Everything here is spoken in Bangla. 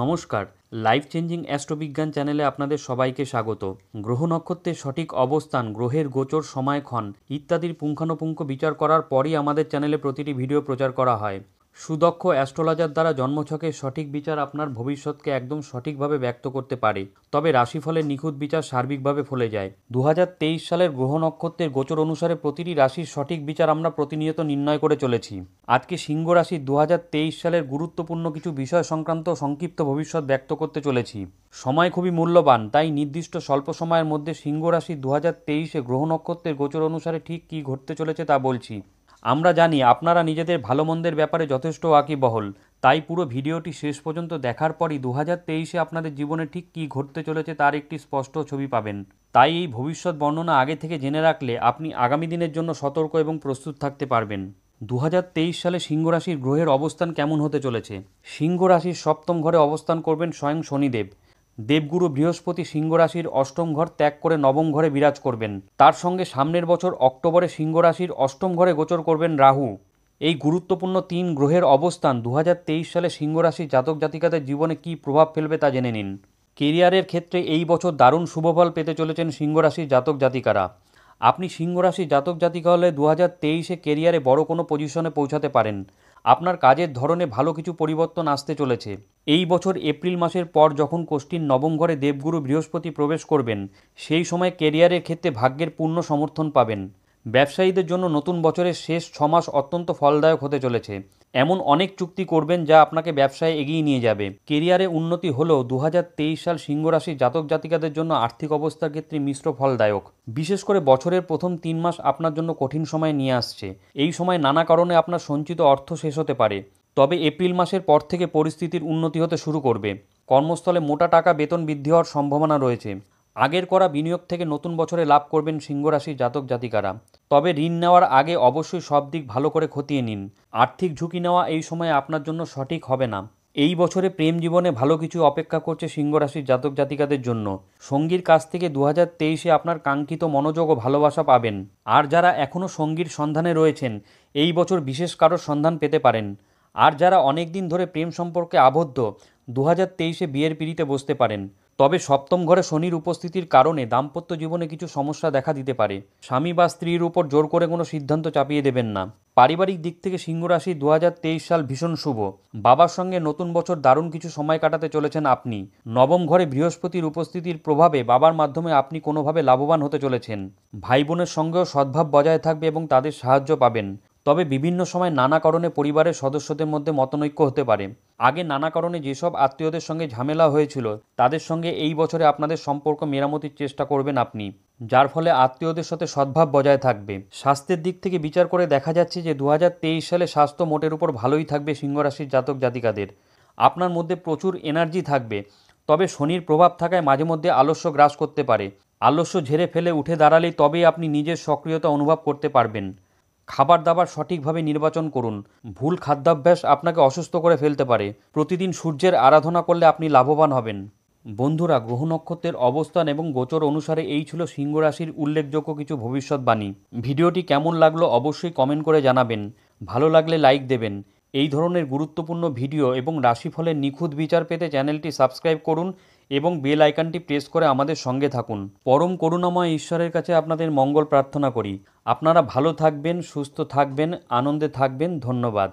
নমস্কার লাইফ চেঞ্জিং অ্যাস্ট্রোবিজ্ঞান চ্যানেলে আপনাদের সবাইকে স্বাগত গ্রহ নক্ষত্রের সঠিক অবস্থান গ্রহের গোচর সময়ক্ষণ ইত্যাদির পুঙ্খানুপুঙ্খ বিচার করার পরই আমাদের চ্যানেলে প্রতিটি ভিডিও প্রচার করা হয় সুদক্ষ অ্যাস্ট্রোলজার দ্বারা জন্মছকের সঠিক বিচার আপনার ভবিষ্যৎকে একদম সঠিকভাবে ব্যক্ত করতে পারে তবে রাশিফলের নিখুঁত বিচার সার্বিকভাবে ফলে যায় দু সালের গ্রহ নক্ষত্রের গোচর অনুসারে প্রতিটি রাশির সঠিক বিচার আমরা প্রতিনিয়ত নির্ণয় করে চলেছি আজকে সিংহ রাশির দু সালের গুরুত্বপূর্ণ কিছু বিষয় সংক্রান্ত সংক্ষিপ্ত ভবিষ্যৎ ব্যক্ত করতে চলেছি সময় খুবই মূল্যবান তাই নির্দিষ্ট স্বল্প সময়ের মধ্যে সিংহ রাশি দু হাজার তেইশে গ্রহ নক্ষত্রের গোচর অনুসারে ঠিক কী ঘটতে চলেছে তা বলছি আমরা জানি আপনারা নিজেদের ভালো মন্দের ব্যাপারে যথেষ্ট ওয়াকিবহল তাই পুরো ভিডিওটি শেষ পর্যন্ত দেখার পরই দু হাজার তেইশে আপনাদের জীবনে ঠিক কী ঘটতে চলেছে তার একটি স্পষ্ট ছবি পাবেন তাই এই ভবিষ্যৎ বর্ণনা আগে থেকে জেনে রাখলে আপনি আগামী দিনের জন্য সতর্ক এবং প্রস্তুত থাকতে পারবেন দু সালে সিংহ রাশির গ্রহের অবস্থান কেমন হতে চলেছে সিংহ রাশির সপ্তম ঘরে অবস্থান করবেন স্বয়ং শনিদেব দেবগুরু বৃহস্পতি সিংহরাশির অষ্টম ঘর ত্যাগ করে নবম ঘরে বিরাজ করবেন তার সঙ্গে সামনের বছর অক্টোবরে সিংহরাশির অষ্টম ঘরে গোচর করবেন রাহু এই গুরুত্বপূর্ণ তিন গ্রহের অবস্থান দু সালে সিংহরাশি জাতক জাতিকাদের জীবনে কি প্রভাব ফেলবে তা জেনে নিন কেরিয়ারের ক্ষেত্রে এই বছর দারুণ শুভফল পেতে চলেছেন সিংহরাশির জাতক জাতিকারা আপনি সিংহরাশি জাতক জাতিকা হলে দু হাজার তেইশে কেরিয়ারে বড় কোনো পজিশনে পৌঁছাতে পারেন আপনার কাজের ধরনে ভালো কিছু পরিবর্তন আসতে চলেছে এই বছর এপ্রিল মাসের পর যখন কোষ্ঠীর নবম ঘরে দেবগুরু বৃহস্পতি প্রবেশ করবেন সেই সময় কেরিয়ারের ক্ষেত্রে ভাগ্যের পূর্ণ সমর্থন পাবেন ব্যবসায়ীদের জন্য নতুন বছরের শেষ ছমাস অত্যন্ত ফলদায়ক হতে চলেছে এমন অনেক চুক্তি করবেন যা আপনাকে ব্যবসায় এগিয়ে নিয়ে যাবে কেরিয়ারে উন্নতি হলেও দু সাল সিংহরাশি জাতক জাতিকাদের জন্য আর্থিক অবস্থার ক্ষেত্রে মিশ্র ফলদায়ক বিশেষ করে বছরের প্রথম তিন মাস আপনার জন্য কঠিন সময় নিয়ে আসছে এই সময় নানা কারণে আপনার সঞ্চিত অর্থ শেষ হতে পারে তবে এপ্রিল মাসের পর থেকে পরিস্থিতির উন্নতি হতে শুরু করবে কর্মস্থলে মোটা টাকা বেতন বৃদ্ধি হওয়ার সম্ভাবনা রয়েছে আগের করা বিনিয়োগ থেকে নতুন বছরে লাভ করবেন সিংহরাশির জাতক জাতিকারা তবে ঋণ নেওয়ার আগে অবশ্যই সব দিক ভালো করে খতিয়ে নিন আর্থিক ঝুঁকি নেওয়া এই সময় আপনার জন্য সঠিক হবে না এই বছরে প্রেম জীবনে ভালো কিছু অপেক্ষা করছে সিংহরাশির জাতক জাতিকাদের জন্য সঙ্গীর কাছ থেকে দু হাজার তেইশে আপনার কাঙ্ক্ষিত মনোযোগ ও ভালোবাসা পাবেন আর যারা এখনও সঙ্গীর সন্ধানে রয়েছেন এই বছর বিশেষ কারোর সন্ধান পেতে পারেন আর যারা অনেক দিন ধরে প্রেম সম্পর্কে আবদ্ধ দু হাজার তেইশে বিয়ের পিড়িতে বসতে পারেন তবে সপ্তম ঘরে শনির উপস্থিতির কারণে দাম্পত্য জীবনে কিছু সমস্যা দেখা দিতে পারে স্বামী বা স্ত্রীর উপর জোর করে কোনো সিদ্ধান্ত চাপিয়ে দেবেন না পারিবারিক দিক থেকে সিংহরাশি দু সাল ভীষণ শুভ বাবার সঙ্গে নতুন বছর দারুণ কিছু সময় কাটাতে চলেছেন আপনি নবম ঘরে বৃহস্পতির উপস্থিতির প্রভাবে বাবার মাধ্যমে আপনি কোনোভাবে লাভবান হতে চলেছেন ভাই বোনের সঙ্গেও সদ্ভাব বজায় থাকবে এবং তাদের সাহায্য পাবেন তবে বিভিন্ন সময় নানা কারণে পরিবারের সদস্যদের মধ্যে মতনৈক্য হতে পারে আগে নানা কারণে যেসব আত্মীয়দের সঙ্গে ঝামেলা হয়েছিল তাদের সঙ্গে এই বছরে আপনাদের সম্পর্ক মেরামতির চেষ্টা করবেন আপনি যার ফলে আত্মীয়দের সাথে সদ্ভাব বজায় থাকবে স্বাস্থ্যের দিক থেকে বিচার করে দেখা যাচ্ছে যে দু সালে স্বাস্থ্য মোটের উপর ভালোই থাকবে সিংহরাশির জাতক জাতিকাদের আপনার মধ্যে প্রচুর এনার্জি থাকবে তবে শনির প্রভাব থাকায় মাঝে মধ্যে আলস্য গ্রাস করতে পারে আলস্য ঝেড়ে ফেলে উঠে দাঁড়ালেই তবেই আপনি নিজের সক্রিয়তা অনুভব করতে পারবেন খাবার দাবার সঠিকভাবে নির্বাচন করুন ভুল খাদ্যাভ্যাস আপনাকে অসুস্থ করে ফেলতে পারে প্রতিদিন সূর্যের আরাধনা করলে আপনি লাভবান হবেন বন্ধুরা গ্রহ নক্ষত্রের অবস্থান এবং গোচর অনুসারে এই ছিল সিংহ রাশির উল্লেখযোগ্য কিছু ভবিষ্যৎবাণী ভিডিওটি কেমন লাগলো অবশ্যই কমেন্ট করে জানাবেন ভালো লাগলে লাইক দেবেন এই ধরনের গুরুত্বপূর্ণ ভিডিও এবং রাশিফলের নিখুঁত বিচার পেতে চ্যানেলটি সাবস্ক্রাইব করুন এবং বেল আইকনটি প্রেস করে আমাদের সঙ্গে থাকুন পরম করুণাময় ঈশ্বরের কাছে আপনাদের মঙ্গল প্রার্থনা করি আপনারা ভালো থাকবেন সুস্থ থাকবেন আনন্দে থাকবেন ধন্যবাদ